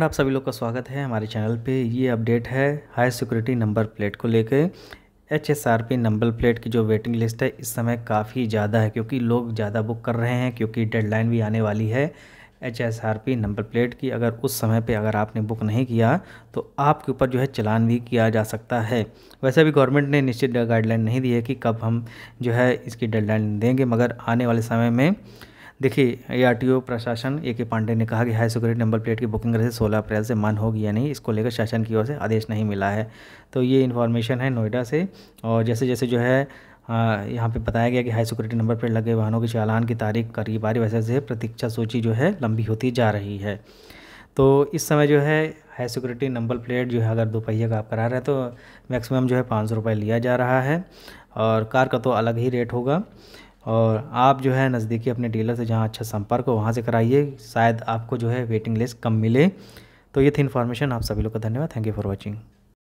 आप सभी लोग का स्वागत है हमारे चैनल पे ये अपडेट है हाई सिक्योरिटी नंबर प्लेट को लेके H S R P number plate की जो वेटिंग लिस्ट है इस समय काफ़ी ज़्यादा है क्योंकि लोग ज़्यादा बुक कर रहे हैं क्योंकि डेडलाइन भी आने वाली है H S R P number plate की अगर उस समय पे अगर आपने बुक नहीं किया तो आपके ऊपर जो है चलान भी किया जा सकता है वैसे भी गवर्नमेंट ने निश्चित गाइडलाइन नहीं दी है कि कब हम जो है इसकी डेडलाइन देंगे मगर आने वाले समय में देखिए ए आर टी ओ प्रशासन ए के पांडे ने कहा कि हाई सिक्योरिटी नंबर प्लेट की बुकिंग रहे सोलह अप्रैल से मन होगी या नहीं इसको लेकर शासन की ओर से आदेश नहीं मिला है तो ये इन्फॉर्मेशन है नोएडा से और जैसे जैसे जो है यहाँ पे बताया गया कि हाई सिक्योरिटी नंबर पर लगे वाहनों के चालान की तारीख करीब आ रही वैसे से प्रतीक्षा सूची जो है लंबी होती जा रही है तो इस समय जो है हाई सिक्योरिटी नंबर प्लेट जो है अगर दोपहिया का आप करा रहे हैं तो मैक्सिमम जो है पाँच सौ रुपये लिया जा रहा है और कार का तो अलग ही रेट होगा और आप जो है नज़दीकी अपने डीलर से जहाँ अच्छा संपर्क हो वहाँ से कराइए शायद आपको जो है वेटिंग लिस्ट कम मिले तो ये थी इन्फॉर्मेशन आप सभी लोग का धन्यवाद थैंक यू फॉर वॉचिंग